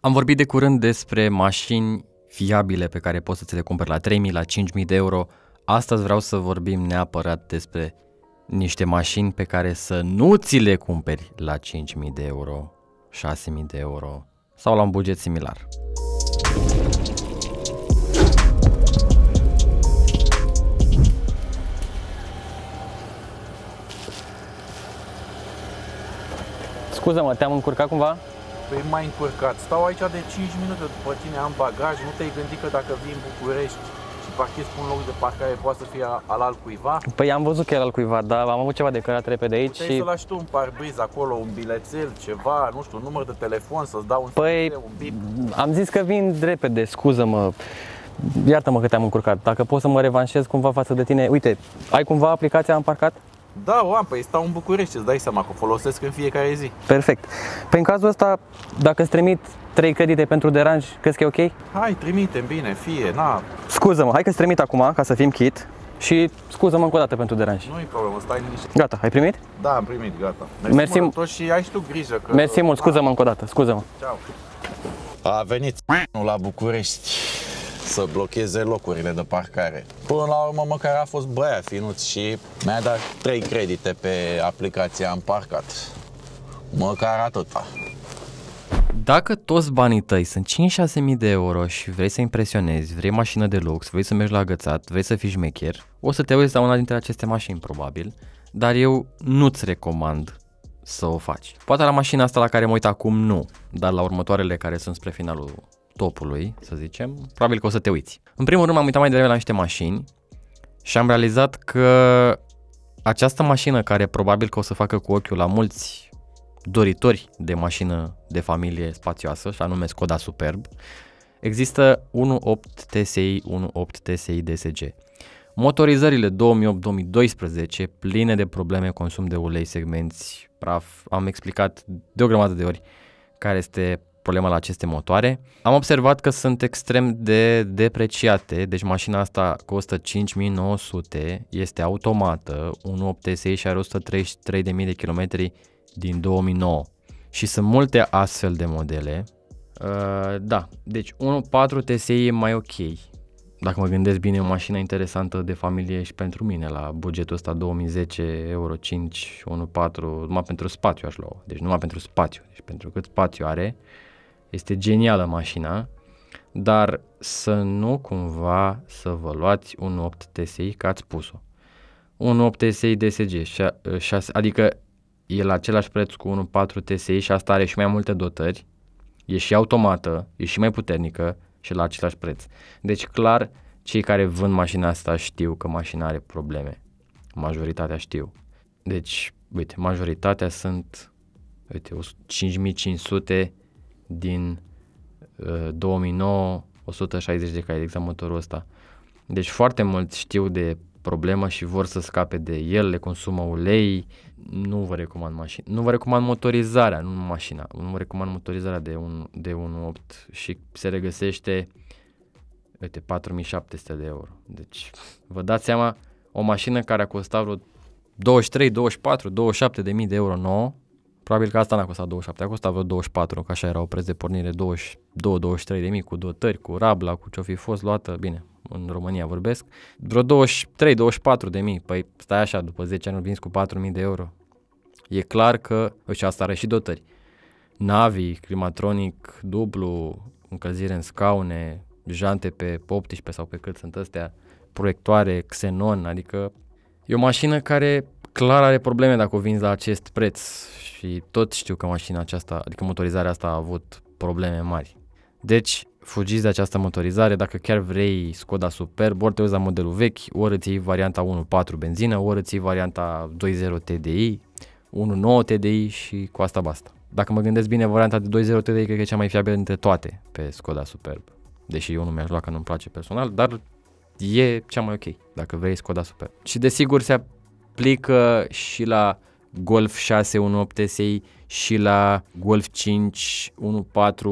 Am vorbit de curând despre mașini fiabile pe care poți să ți le cumperi la 3.000, la 5.000 de euro. Astăzi vreau să vorbim neapărat despre niște mașini pe care să nu ți le cumperi la 5.000 de euro, 6.000 de euro sau la un buget similar. Scuză-mă, te-am încurcat cumva? Păi mai încurcat. Stau aici de 5 minute după tine, am bagaj, nu te-ai gândit că dacă vii în București și parchezi un loc de parcare poate să fie al altcuiva. Păi am văzut că era al cuiva, dar am avut ceva de cărat repede aici Puteai și... să lași tu un parbriz acolo, un bilețel, ceva, nu știu, un număr de telefon, să-ți dau un păi, stil, un bip. am zis că vin repede, scuză-mă iartă-mă că te-am încurcat, dacă pot să mă revanșez cumva față de tine, uite, ai cumva aplicația am parcat? Da, o am, păi stau în București, îți dai seama că o folosesc în fiecare zi. Perfect. Pe în cazul ăsta, dacă îți trimit 3 credite pentru deranj, crezi că e ok? Hai, trimite bine, fie, na. Scuză-mă, hai că îți trimit acum, ca să fim kit. Și scuză-mă încă o dată pentru deranj. Nu e problemă, stai niște. Gata, ai primit? Da, am primit, gata. Mersi, Mersi mult și ai și tu grijă că... Mersi mult, scuză-mă încă o dată, scuză-mă. Ceau. A venit la București să blocheze locurile de parcare. Până la urmă, măcar a fost băia finuț și mi-a dat 3 credite pe aplicația Am Parcat. Măcar atâta. Dacă toți banii tăi sunt 5 6000 de euro și vrei să impresionezi, vrei mașină de lux, vrei să mergi la agățat, vrei să fii șmecher, o să te uiți la una dintre aceste mașini probabil, dar eu nu-ți recomand să o faci. Poate la mașina asta la care mă uit acum nu, dar la următoarele care sunt spre finalul laptopului, să zicem, probabil că o să te uiți. În primul rând m-am uitat mai devreme la niște mașini și am realizat că această mașină care probabil că o să facă cu ochiul la mulți doritori de mașină de familie spațioasă, și anume Skoda Superb, există 1.8 TSI, 1.8 TSI DSG. Motorizările 2008-2012 pline de probleme, consum de ulei, segmenți, praf, am explicat de o grămadă de ori care este problema la aceste motoare. Am observat că sunt extrem de depreciate, deci mașina asta costă 5900, este automată, 1.86 și are 133.000 de kilometri din 2009. Și sunt multe astfel de modele. Uh, da, deci 1.4 TSI e mai ok. Dacă mă gândesc bine, o mașină interesantă de familie și pentru mine, la bugetul ăsta 2010, euro 5, 1.4, numai pentru spațiu aș lua, deci numai pentru spațiu, deci pentru cât spațiu are. Uh, este genială mașina, dar să nu cumva să vă luați un 8 TSI că ați pus-o. Un 8 TSI DSG, 6, adică e la același preț cu un 4 TSI și asta are și mai multe dotări, e și automată, e și mai puternică și la același preț. Deci clar, cei care vând mașina asta știu că mașina are probleme. Majoritatea știu. Deci, uite, majoritatea sunt, uite, 5500 din uh, 2009, 160 de cai, de exact motorul ăsta. Deci foarte mulți știu de problemă și vor să scape de el, le consumă ulei, nu vă recomand mașina, nu vă recomand motorizarea, nu mașina, nu vă recomand motorizarea de un, de 1.8 și se regăsește uite, 4700 de euro. Deci vă dați seama, o mașină care a costat vreo 23, 24, 27 de mii de euro nouă, Probabil că asta n-a costat 27, a costat vreo 24, că așa era o preț de pornire, 22-23 de mii cu dotări, cu rabla, cu ce-o fi fost luată, bine, în România vorbesc, vreo 23-24 de mii, păi stai așa, după 10 ani vinzi cu 4 mii de euro. E clar că, și asta are și dotări, Navi, climatronic, dublu, încălzire în scaune, jante pe 18 sau pe cât sunt astea, proiectoare, xenon, adică e o mașină care clar are probleme dacă o vinzi la acest preț și tot știu că mașina aceasta, adică motorizarea asta a avut probleme mari. Deci, fugiți de această motorizare, dacă chiar vrei Skoda Superb, ori te uiți la modelul vechi, ori îți iei varianta 1.4 benzină, ori îți iei varianta 2.0 TDI, 1.9 TDI și cu asta basta. Dacă mă gândesc bine, varianta de 2.0 TDI cred că e cea mai fiabilă dintre toate pe Skoda Superb. Deși eu nu mi-aș lua că nu-mi place personal, dar e cea mai ok dacă vrei Skoda Superb. Și desigur se aplică și la Golf 6 18 TSI și la Golf 5 1.4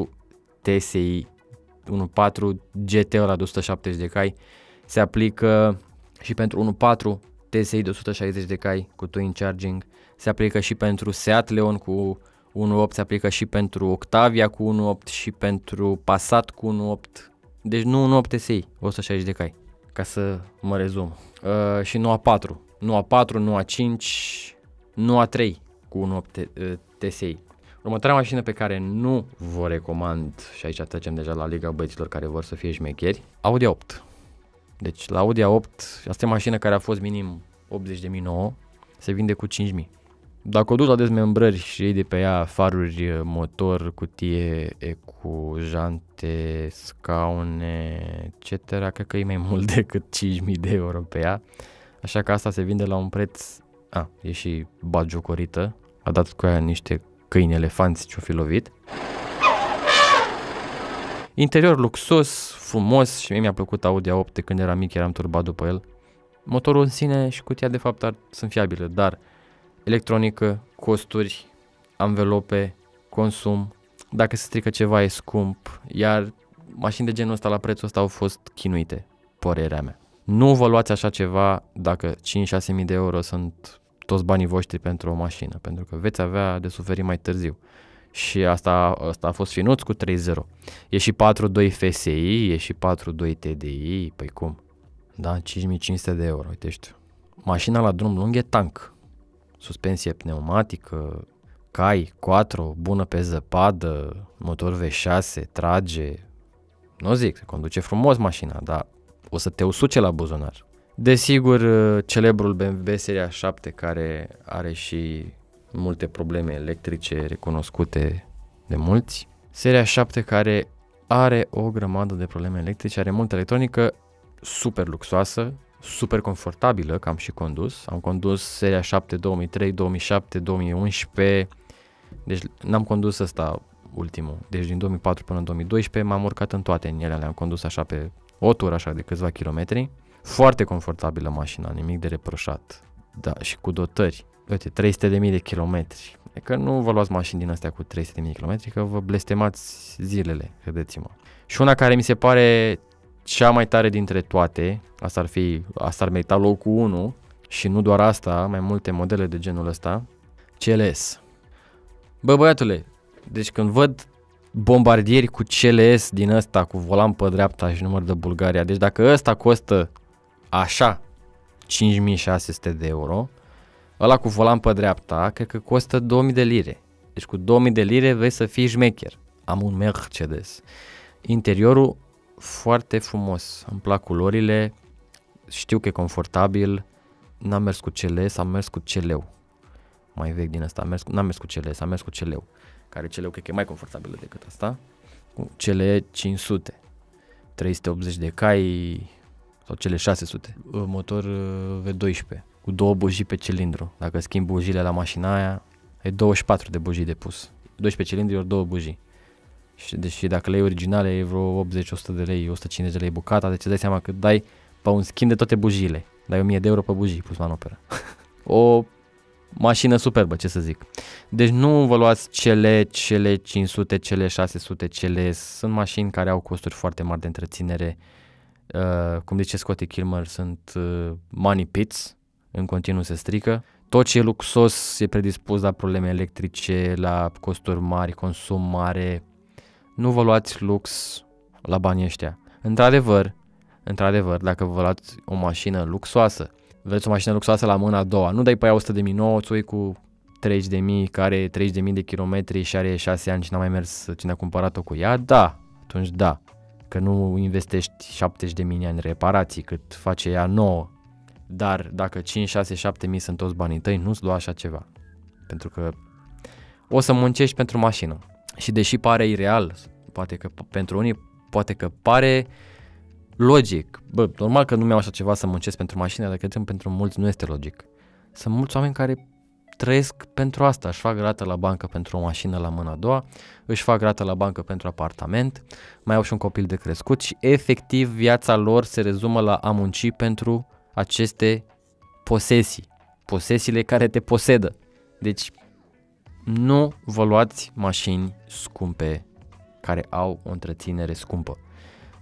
TSI 1.4 GT la 270 de cai se aplică și pentru 1.4 TSI de 160 de cai cu twin charging se aplică și pentru Seat Leon cu 1.8 se aplică și pentru Octavia cu 1.8 și pentru Passat cu 1.8 deci nu 1.8 TSI 160 de cai ca să mă rezum uh, și 4 nu a 4, nu a 5, nu a 3 cu un 8 eh, TSI. Următoarea mașină pe care nu vă recomand, și aici trecem deja la Liga Băieților care vor să fie șmecheri, Audi 8. Deci la Audi 8, asta e mașină care a fost minim 80.000 se vinde cu 5.000. Dacă o duci la dezmembrări și iei de pe ea faruri, eh, motor, cutie, ecu, jante, scaune, etc., cred că e mai mult decât 5.000 de euro pe ea. Așa că asta se vinde la un preț, a, e și bagiocorită, a dat cu aia niște câini elefanți ce-o fi lovit. Interior luxos, frumos și mie mi-a plăcut Audi A8 de când eram mic, eram turbat după el. Motorul în sine și cutia de fapt ar, sunt fiabile, dar electronică, costuri, anvelope, consum, dacă se strică ceva e scump, iar mașini de genul ăsta la prețul ăsta au fost chinuite, părerea mea. Nu vă luați așa ceva dacă 5 6000 de euro sunt toți banii voștri pentru o mașină, pentru că veți avea de suferit mai târziu. Și asta, asta a fost finuț cu 3-0. E și 4-2 FSI, e și 4-2 TDI, păi cum? Da, 5500 de euro, uite știu. Mașina la drum lung e tank. Suspensie pneumatică, cai, 4, bună pe zăpadă, motor V6, trage. Nu zic, se conduce frumos mașina, dar o să te usuce la buzunar. Desigur, uh, celebrul BMW Seria 7, care are și multe probleme electrice recunoscute de mulți. Seria 7 care are o grămadă de probleme electrice, are multă electronică, super luxoasă, super confortabilă, că am și condus. Am condus seria 7 2003, 2007, 2011, deci n-am condus ăsta ultimul. Deci din 2004 până în 2012 m-am urcat în toate în ele, le-am condus așa pe o tură așa de câțiva kilometri, foarte confortabilă mașina, nimic de reproșat, da, și cu dotări, uite, 300 de kilometri, e că nu vă luați mașini din astea cu mii de kilometri, că vă blestemați zilele, credeți-mă. Și una care mi se pare cea mai tare dintre toate, asta ar fi, asta ar merita locul 1 și nu doar asta, mai multe modele de genul ăsta, CLS. Bă băiatule, deci când văd bombardieri cu CLS din ăsta, cu volan pe dreapta și număr de Bulgaria. Deci dacă ăsta costă așa 5600 de euro, ăla cu volan pe dreapta, cred că costă 2000 de lire. Deci cu 2000 de lire vei să fii șmecher. Am un Mercedes. Interiorul foarte frumos, îmi plac culorile, știu că e confortabil, n-am mers cu CLS, am mers cu CLU. Mai vechi din asta, am mers, n-am mers cu CLS, am mers cu CLU care cele cred că e mai confortabilă decât asta, cu cele 500, 380 de cai sau cele 600, uh, motor uh, V12 cu două bujii pe cilindru. Dacă schimbi bujile la mașina aia, ai 24 de bujii de pus. 12 cilindri ori două bujii. Și deși dacă lei originale e vreo 80-100 de lei, 150 de lei bucata, deci îți dai seama că dai pe un schimb de toate bujile. Dai 1000 de euro pe bujii pus manoperă. o mașină superbă, ce să zic. Deci nu vă luați cele, cele 500, cele 600, cele... Sunt mașini care au costuri foarte mari de întreținere. Uh, cum zice Scotty Kilmer, sunt uh, money pits, în continuu se strică. Tot ce e luxos e predispus la probleme electrice, la costuri mari, consum mare. Nu vă luați lux la banii ăștia. Într-adevăr, într-adevăr, dacă vă luați o mașină luxoasă, vreți o mașină luxoasă la mâna a doua. Nu dai pe ea 100 de mii nouă, ți cu 30 de mii, care 30 de mii de kilometri și are 6 ani și n-a mai mers cine a cumpărat-o cu ea. Da, atunci da. Că nu investești 70 de mii în reparații, cât face ea nouă. Dar dacă 5, 6, 7 mii sunt toți banii tăi, nu-ți lua așa ceva. Pentru că o să muncești pentru mașină. Și deși pare ireal, poate că pentru unii poate că pare uh, logic. Bă, normal că nu mi-au așa ceva să muncesc pentru mașină, dar cred că pentru mulți nu este logic. Sunt mulți oameni care trăiesc pentru asta, își fac rată la bancă pentru o mașină la mâna a doua, își fac rată la bancă pentru apartament, mai au și un copil de crescut și efectiv viața lor se rezumă la a munci pentru aceste posesii, posesiile care te posedă. Deci nu vă luați mașini scumpe care au o întreținere scumpă.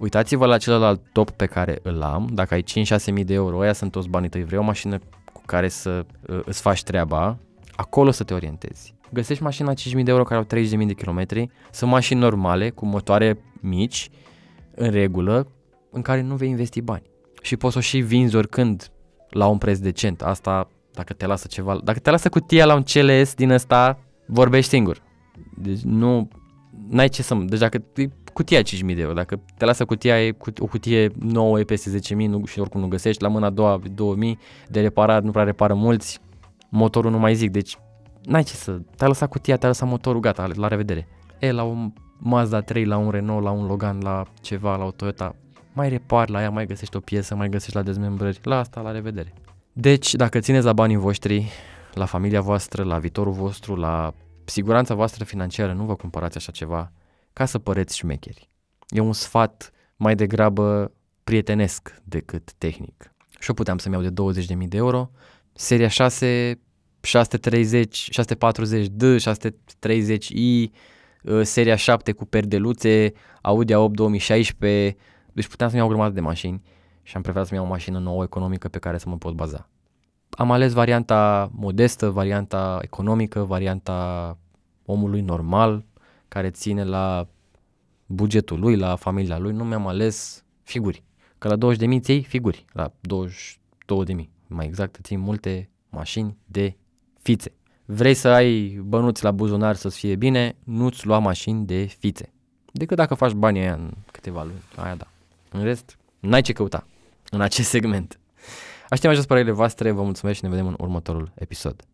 Uitați-vă la celălalt top pe care îl am, dacă ai 5-6 mii de euro, aia sunt toți banii tăi, vrei o mașină cu care să uh, îți faci treaba, acolo să te orientezi. Găsești mașina 5.000 de euro care au 30.000 de kilometri, sunt mașini normale, cu motoare mici, în regulă, în care nu vei investi bani. Și poți să o și vinzi oricând la un preț decent. Asta dacă te lasă ceva, dacă te lasă cutia la un CLS din ăsta, vorbești singur. Deci nu, n-ai ce să, deci dacă cutia 5.000 de euro. Dacă te lasă cutia, e, o cutie nouă e peste 10.000 nu, și oricum nu găsești. La mâna a doua 2.000 de reparat, nu prea repară mulți. Motorul nu mai zic, deci n-ai ce să... Te-a lăsat cutia, te-a lăsat motorul, gata, la revedere. E, la un Mazda 3, la un Renault, la un Logan, la ceva, la o Toyota, mai repar la ea, mai găsești o piesă, mai găsești la dezmembrări, la asta, la revedere. Deci, dacă țineți la banii voștri, la familia voastră, la viitorul vostru, la siguranța voastră financiară, nu vă cumpărați așa ceva ca să păreți șmecheri. E un sfat mai degrabă prietenesc decât tehnic. Și o puteam să-mi iau de 20.000 de euro. Seria 6, 630, 640D, 630i, seria 7 cu perdeluțe, Audi A8 2016, deci puteam să-mi iau o grămadă de mașini și am preferat să-mi iau o mașină nouă economică pe care să mă pot baza. Am ales varianta modestă, varianta economică, varianta omului normal, care ține la bugetul lui, la familia lui, nu mi-am ales figuri. Că la 20 de mii ții figuri, la 22 de mii, mai exact, ții multe mașini de fițe. Vrei să ai bănuți la buzunar să-ți fie bine, nu-ți lua mașini de fițe. Decât dacă faci banii aia în câteva luni, aia da. În rest, n-ai ce căuta în acest segment. Aștept mai jos părerile voastre, vă mulțumesc și ne vedem în următorul episod.